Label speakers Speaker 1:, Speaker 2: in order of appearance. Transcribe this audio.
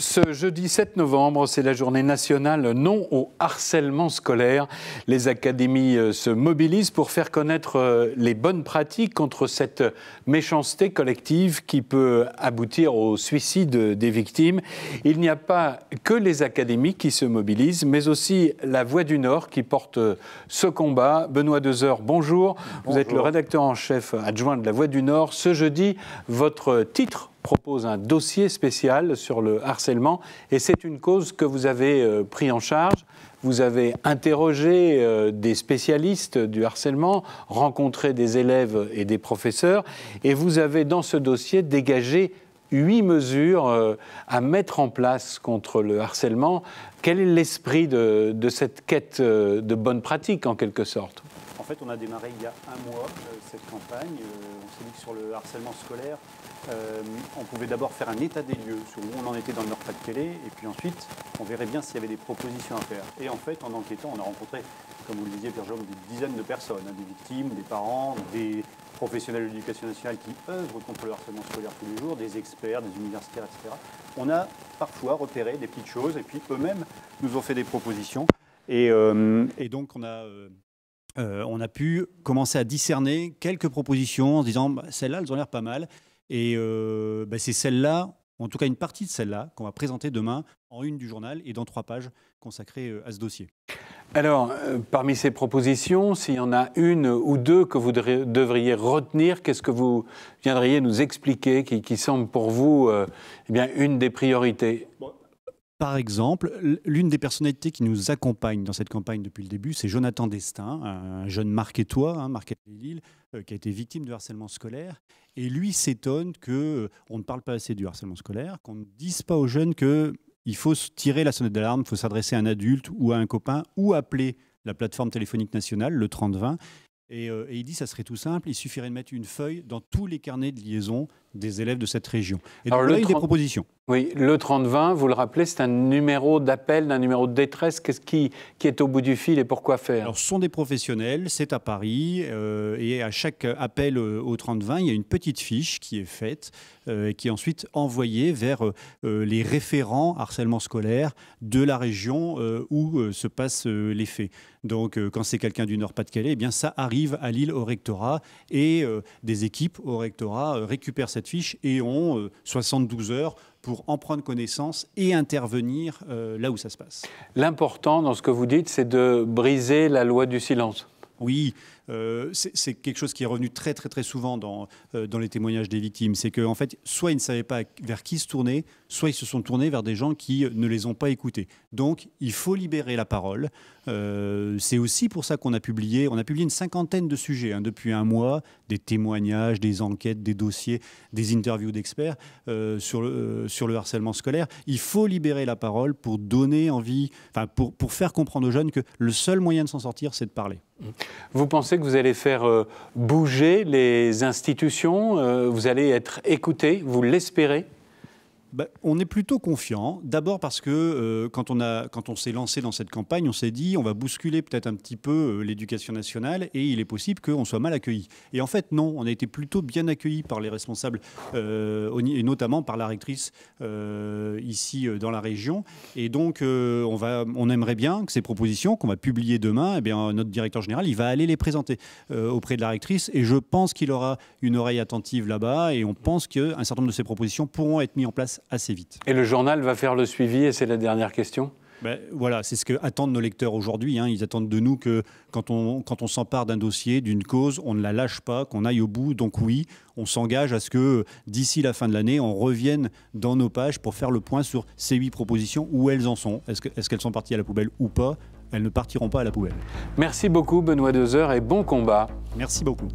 Speaker 1: Ce jeudi 7 novembre, c'est la journée nationale non au harcèlement scolaire. Les académies euh, se mobilisent pour faire connaître euh, les bonnes pratiques contre cette méchanceté collective qui peut aboutir au suicide des victimes. Il n'y a pas que les académies qui se mobilisent, mais aussi la Voix du Nord qui porte euh, ce combat. Benoît Dezer, bonjour. Vous êtes le rédacteur en chef adjoint de la Voix du Nord. Ce jeudi, votre titre propose un dossier spécial sur le harcèlement et c'est une cause que vous avez euh, pris en charge. Vous avez interrogé euh, des spécialistes du harcèlement, rencontré des élèves et des professeurs et vous avez dans ce dossier dégagé huit mesures euh, à mettre en place contre le harcèlement. Quel est l'esprit de, de cette quête de bonne pratique en quelque sorte
Speaker 2: fait, on a démarré il y a un mois euh, cette campagne. Euh, on s'est dit que sur le harcèlement scolaire, euh, on pouvait d'abord faire un état des lieux sur où on en était dans le Nord-Pas-de-Calais, et puis ensuite, on verrait bien s'il y avait des propositions à faire. Et en fait, en enquêtant, on a rencontré, comme vous le disiez, pierre jean des dizaines de personnes, hein, des victimes, des parents, des professionnels de l'éducation nationale qui œuvrent contre le harcèlement scolaire tous les jours, des experts, des universitaires, etc. On a parfois repéré des petites choses, et puis eux-mêmes nous ont fait des propositions. et donc, on a euh, on a pu commencer à discerner quelques propositions en disant bah, celles-là, elles ont l'air pas mal. Et euh, bah, c'est celle-là, en tout cas une partie de celle-là, qu'on va présenter demain en une du journal et dans trois pages consacrées euh, à ce dossier.
Speaker 1: Alors, parmi ces propositions, s'il y en a une ou deux que vous devriez retenir, qu'est-ce que vous viendriez nous expliquer qui, semble pour vous eh bien, une des priorités
Speaker 2: par exemple, l'une des personnalités qui nous accompagne dans cette campagne depuis le début, c'est Jonathan Destin, un jeune marquetois, hein, de Lille, euh, qui a été victime de harcèlement scolaire. Et lui s'étonne qu'on euh, on ne parle pas assez du harcèlement scolaire, qu'on ne dise pas aux jeunes qu'il faut tirer la sonnette d'alarme, il faut s'adresser à un adulte ou à un copain ou appeler la plateforme téléphonique nationale, le 3020. Et, euh, et il dit, ça serait tout simple, il suffirait de mettre une feuille dans tous les carnets de liaison des élèves de cette région. Et donc Alors, là, il y des propositions. Oui, le 30-20,
Speaker 1: vous le rappelez, c'est un numéro d'appel, d'un numéro de détresse. Qu'est-ce qui, qui, est au bout du fil et pourquoi faire
Speaker 2: Alors, ce sont des professionnels, c'est à Paris, euh, et à chaque appel euh, au 30-20, il y a une petite fiche qui est faite euh, et qui est ensuite envoyée vers les référents harcèlement scolaire de la région où se passent les faits. Donc, quand c'est quelqu'un du Nord-Pas-de-Calais, eh bien, ça arrive à Lille au rectorat et des équipes au rectorat récupèrent cette cette fiche et ont 72 euh, heures pour en prendre connaissance et intervenir euh, là où ça se passe. L'important dans ce que vous dites, c'est de briser la loi du silence. Oui, euh, c'est quelque chose qui est revenu très très très souvent dans, euh, dans les témoignages des victimes. C'est qu'en en fait, soit ils ne savaient pas vers qui se tourner, soit ils se sont tournés vers des gens qui ne les ont pas écoutés. Donc, il faut libérer la parole. Euh, c'est aussi pour ça qu'on a publié, on a publié une cinquantaine de sujets hein, depuis un mois, des témoignages, des enquêtes, des dossiers, des interviews d'experts sur, le, sur le harcèlement scolaire. Il faut libérer la parole pour donner envie, pour, pour faire comprendre aux jeunes que le seul moyen de s'en sortir, c'est de parler.
Speaker 1: Vous pensez vous allez faire euh, bouger les institutions euh, Vous allez être écouté Vous l'espérez
Speaker 2: bah, on est plutôt confiant. D'abord parce que euh, quand on, a, quand on s'est lancé dans cette campagne, on s'est dit on va bousculer peut-être un petit peu euh, l'éducation nationale et il est possible qu'on soit mal accueilli. Et en fait, non, on a été plutôt bien accueilli par les responsables euh, et notamment par la rectrice ici dans la région. Et donc, on, va, on aimerait bien que ces propositions qu'on va publier demain, et eh bien, notre directeur général, il va aller les présenter auprès de la rectrice et je pense qu'il aura une oreille attentive là-bas et on pense qu'un certain nombre de ces propositions pourront être mises en place assez vite.
Speaker 1: Et le journal va faire le suivi, et c'est la dernière question
Speaker 2: ben, voilà, c'est ce que attendent nos lecteurs aujourd'hui. Hein. Ils attendent de nous que quand on, quand on s'empare d'un dossier, d'une cause, on ne la lâche pas, qu'on aille au bout. Donc oui, on s'engage à ce que d'ici la fin de l'année, on revienne dans nos pages pour faire le point sur ces huit propositions, où elles en sont. Est-ce qu'elles est sont parties à la poubelle ou pas Elles ne partiront pas à la poubelle.
Speaker 1: Merci beaucoup Benoît Dezeur et bon combat. Merci beaucoup.